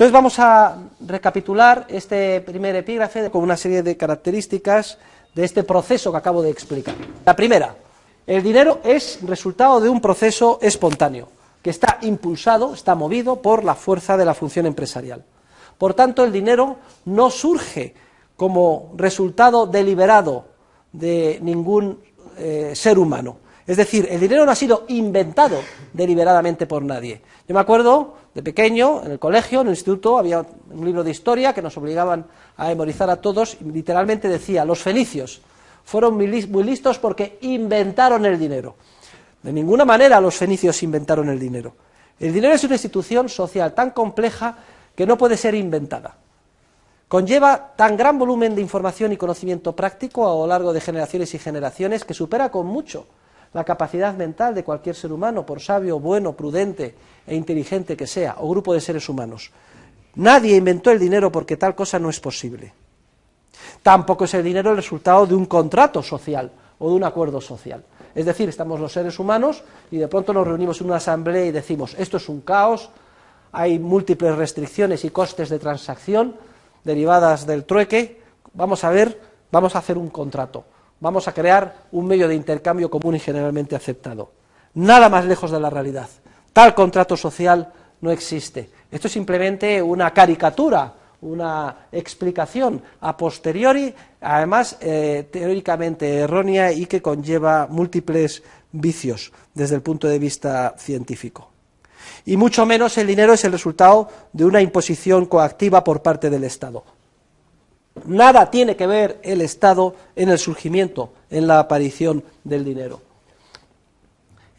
Entonces vamos a recapitular este primer epígrafe con una serie de características de este proceso que acabo de explicar. La primera, el dinero es resultado de un proceso espontáneo, que está impulsado, está movido por la fuerza de la función empresarial. Por tanto, el dinero no surge como resultado deliberado de ningún eh, ser humano, es decir, el dinero no ha sido inventado deliberadamente por nadie. Yo me acuerdo de pequeño, en el colegio, en el instituto, había un libro de historia que nos obligaban a memorizar a todos y literalmente decía, los fenicios fueron muy listos porque inventaron el dinero. De ninguna manera los fenicios inventaron el dinero. El dinero es una institución social tan compleja que no puede ser inventada. Conlleva tan gran volumen de información y conocimiento práctico a lo largo de generaciones y generaciones que supera con mucho la capacidad mental de cualquier ser humano, por sabio, bueno, prudente e inteligente que sea, o grupo de seres humanos. Nadie inventó el dinero porque tal cosa no es posible. Tampoco es el dinero el resultado de un contrato social o de un acuerdo social. Es decir, estamos los seres humanos y de pronto nos reunimos en una asamblea y decimos, esto es un caos, hay múltiples restricciones y costes de transacción derivadas del trueque, vamos a ver, vamos a hacer un contrato vamos a crear un medio de intercambio común y generalmente aceptado. Nada más lejos de la realidad. Tal contrato social no existe. Esto es simplemente una caricatura, una explicación a posteriori, además eh, teóricamente errónea y que conlleva múltiples vicios desde el punto de vista científico. Y mucho menos el dinero es el resultado de una imposición coactiva por parte del Estado. Nada tiene que ver el Estado en el surgimiento, en la aparición del dinero.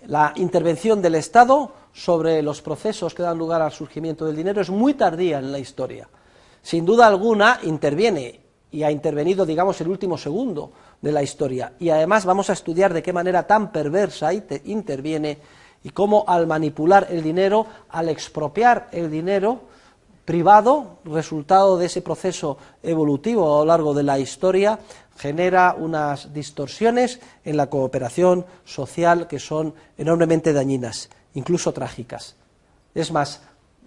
La intervención del Estado sobre los procesos que dan lugar al surgimiento del dinero es muy tardía en la historia. Sin duda alguna interviene y ha intervenido, digamos, el último segundo de la historia. Y además vamos a estudiar de qué manera tan perversa interviene y cómo al manipular el dinero, al expropiar el dinero, privado, resultado de ese proceso evolutivo a lo largo de la historia, genera unas distorsiones en la cooperación social que son enormemente dañinas, incluso trágicas. Es más,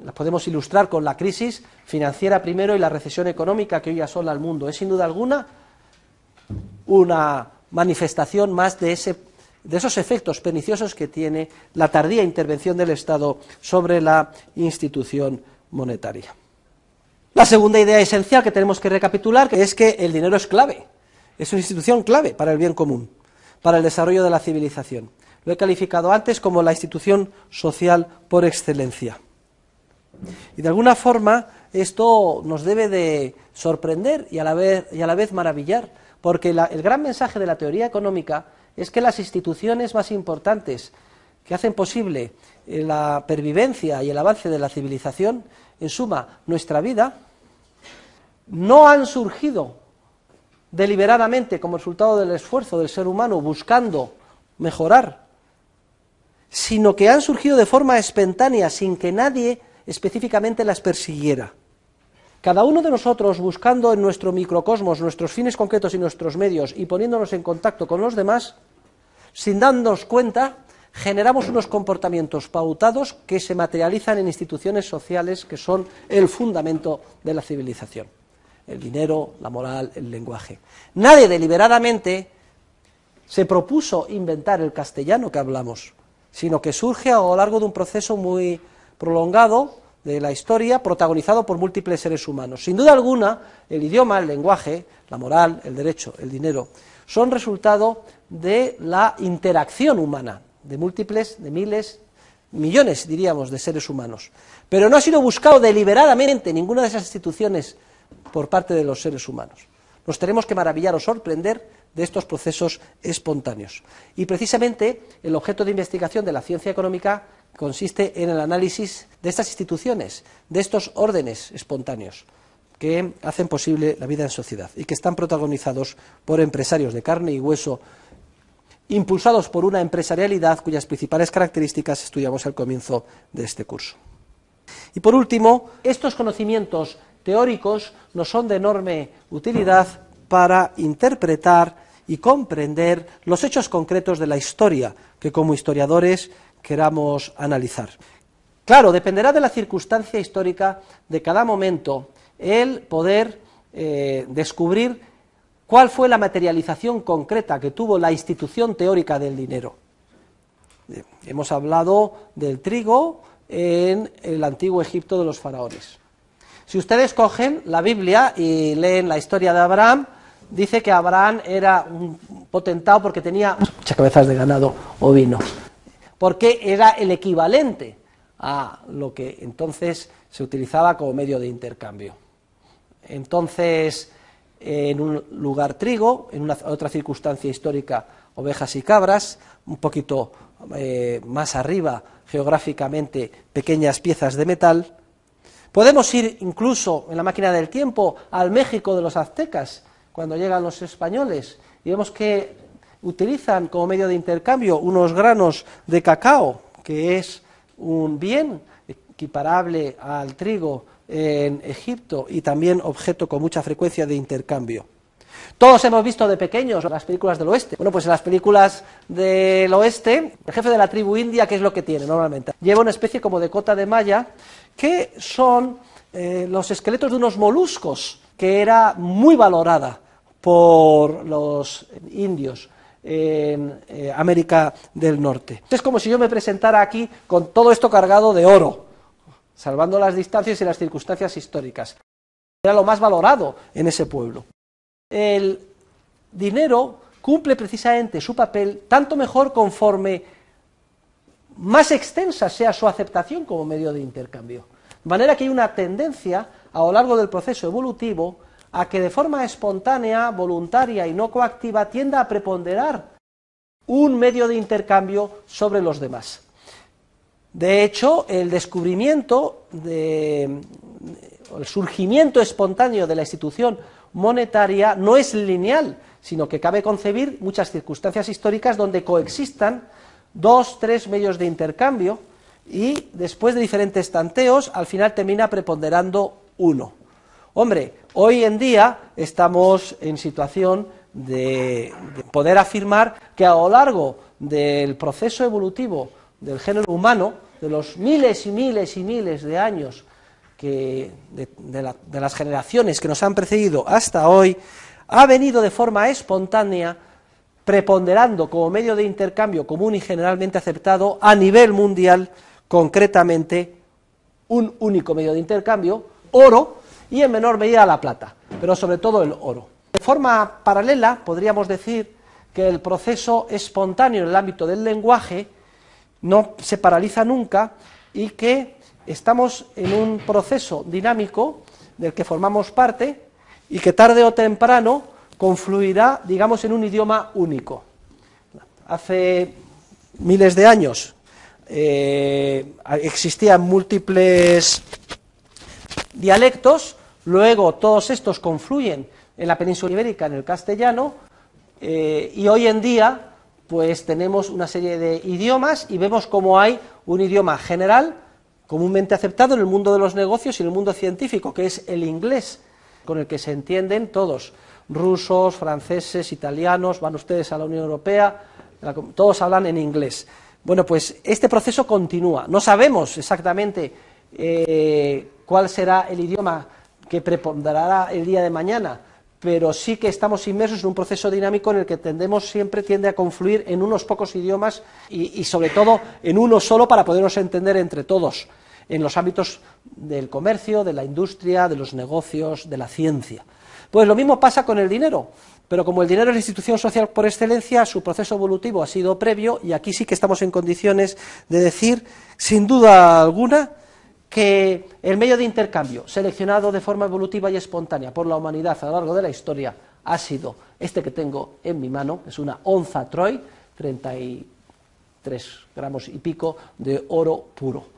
las podemos ilustrar con la crisis financiera primero y la recesión económica que hoy asola al mundo. Es sin duda alguna una manifestación más de, de esos efectos perniciosos que tiene la tardía intervención del Estado sobre la institución monetaria. La segunda idea esencial que tenemos que recapitular es que el dinero es clave, es una institución clave para el bien común, para el desarrollo de la civilización. Lo he calificado antes como la institución social por excelencia. Y de alguna forma esto nos debe de sorprender y a la vez, y a la vez maravillar, porque el gran mensaje de la teoría económica es que las instituciones más importantes que hacen posible eh, la pervivencia y el avance de la civilización, en suma, nuestra vida, no han surgido deliberadamente como resultado del esfuerzo del ser humano buscando mejorar, sino que han surgido de forma espontánea, sin que nadie específicamente las persiguiera. Cada uno de nosotros, buscando en nuestro microcosmos nuestros fines concretos y nuestros medios y poniéndonos en contacto con los demás, sin darnos cuenta, generamos unos comportamientos pautados que se materializan en instituciones sociales que son el fundamento de la civilización. El dinero, la moral, el lenguaje. Nadie deliberadamente se propuso inventar el castellano que hablamos, sino que surge a lo largo de un proceso muy prolongado de la historia protagonizado por múltiples seres humanos. Sin duda alguna, el idioma, el lenguaje, la moral, el derecho, el dinero, son resultado de la interacción humana, de múltiples, de miles, millones, diríamos, de seres humanos. Pero no ha sido buscado deliberadamente ninguna de esas instituciones por parte de los seres humanos. Nos tenemos que maravillar o sorprender de estos procesos espontáneos. Y precisamente el objeto de investigación de la ciencia económica consiste en el análisis de estas instituciones, de estos órdenes espontáneos que hacen posible la vida en sociedad y que están protagonizados por empresarios de carne y hueso impulsados por una empresarialidad cuyas principales características estudiamos al comienzo de este curso. Y por último, estos conocimientos teóricos nos son de enorme utilidad para interpretar y comprender los hechos concretos de la historia que como historiadores queramos analizar. Claro, dependerá de la circunstancia histórica de cada momento el poder eh, descubrir ¿Cuál fue la materialización concreta que tuvo la institución teórica del dinero? Eh, hemos hablado del trigo en el antiguo Egipto de los faraones. Si ustedes cogen la Biblia y leen la historia de Abraham, dice que Abraham era un potentado porque tenía muchas cabezas de ganado ovino, porque era el equivalente a lo que entonces se utilizaba como medio de intercambio. Entonces, en un lugar trigo, en una, otra circunstancia histórica ovejas y cabras, un poquito eh, más arriba geográficamente pequeñas piezas de metal. Podemos ir incluso en la máquina del tiempo al México de los aztecas, cuando llegan los españoles, y vemos que utilizan como medio de intercambio unos granos de cacao, que es un bien equiparable al trigo en Egipto y también objeto con mucha frecuencia de intercambio. Todos hemos visto de pequeños las películas del oeste. Bueno, pues en las películas del oeste, el jefe de la tribu india, que es lo que tiene normalmente? Lleva una especie como de cota de malla, que son eh, los esqueletos de unos moluscos, que era muy valorada por los indios en eh, América del Norte. Es como si yo me presentara aquí con todo esto cargado de oro salvando las distancias y las circunstancias históricas. Era lo más valorado en ese pueblo. El dinero cumple precisamente su papel tanto mejor conforme más extensa sea su aceptación como medio de intercambio. De manera que hay una tendencia a lo largo del proceso evolutivo a que de forma espontánea, voluntaria y no coactiva tienda a preponderar un medio de intercambio sobre los demás. De hecho, el descubrimiento, el surgimiento espontáneo de la institución monetaria no es lineal, sino que cabe concebir muchas circunstancias históricas donde coexistan dos, tres medios de intercambio y después de diferentes tanteos, al final termina preponderando uno. Hombre, hoy en día estamos en situación de poder afirmar que a lo largo del proceso evolutivo del género humano, de los miles y miles y miles de años de, de las generaciones que nos han precedido hasta hoy, ha venido de forma espontánea, preponderando como medio de intercambio común y generalmente aceptado a nivel mundial, concretamente un único medio de intercambio, oro, y en menor medida la plata, pero sobre todo el oro. De forma paralela, podríamos decir que el proceso espontáneo en el ámbito del lenguaje no se paraliza nunca y que estamos en un proceso dinámico del que formamos parte y que tarde o temprano confluirá, digamos, en un idioma único. Hace miles de años eh, existían múltiples dialectos, luego todos estos confluyen en la península ibérica en el castellano eh, y hoy en día pues tenemos una serie de idiomas y vemos cómo hay un idioma general comúnmente aceptado en el mundo de los negocios y en el mundo científico, que es el inglés, con el que se entienden todos, rusos, franceses, italianos, van ustedes a la Unión Europea, todos hablan en inglés. Bueno, pues este proceso continúa. No sabemos exactamente eh, cuál será el idioma que preponderará el día de mañana, pero sí que estamos inmersos en un proceso dinámico en el que tendemos siempre tiende a confluir en unos pocos idiomas y, y sobre todo en uno solo para podernos entender entre todos en los ámbitos del comercio, de la industria, de los negocios, de la ciencia. Pues lo mismo pasa con el dinero, pero como el dinero es la institución social por excelencia, su proceso evolutivo ha sido previo y aquí sí que estamos en condiciones de decir, sin duda alguna, que el medio de intercambio seleccionado de forma evolutiva y espontánea por la humanidad a lo largo de la historia ha sido este que tengo en mi mano, es una onza Troy, 33 gramos y pico de oro puro.